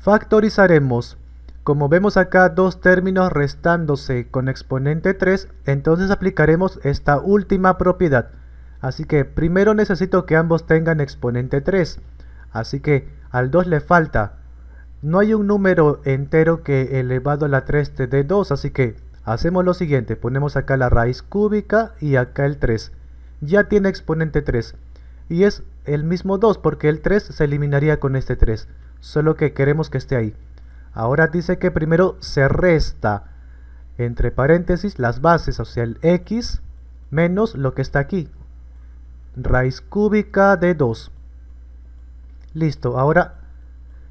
Factorizaremos. Como vemos acá dos términos restándose con exponente 3, entonces aplicaremos esta última propiedad. Así que primero necesito que ambos tengan exponente 3. Así que al 2 le falta. No hay un número entero que elevado a la 3 te dé 2, así que hacemos lo siguiente. Ponemos acá la raíz cúbica y acá el 3. Ya tiene exponente 3. Y es el mismo 2 porque el 3 se eliminaría con este 3 solo que queremos que esté ahí. Ahora dice que primero se resta, entre paréntesis, las bases, o sea, el x menos lo que está aquí. Raíz cúbica de 2. Listo, ahora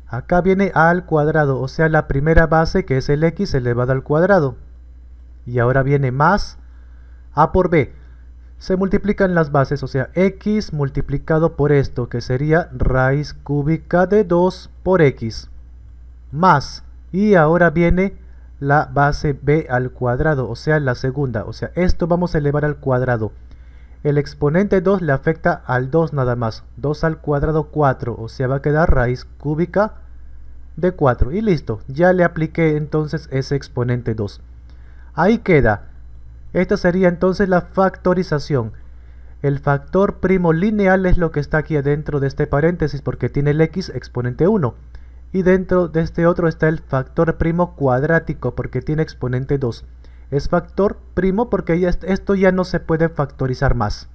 acá viene a al cuadrado, o sea, la primera base que es el x elevado al cuadrado. Y ahora viene más a por b se multiplican las bases, o sea, x multiplicado por esto, que sería raíz cúbica de 2 por x, más, y ahora viene la base b al cuadrado, o sea, la segunda, o sea, esto vamos a elevar al cuadrado. El exponente 2 le afecta al 2 nada más, 2 al cuadrado 4, o sea, va a quedar raíz cúbica de 4, y listo, ya le apliqué entonces ese exponente 2. Ahí queda esta sería entonces la factorización. El factor primo lineal es lo que está aquí adentro de este paréntesis porque tiene el x exponente 1. Y dentro de este otro está el factor primo cuadrático porque tiene exponente 2. Es factor primo porque esto ya no se puede factorizar más.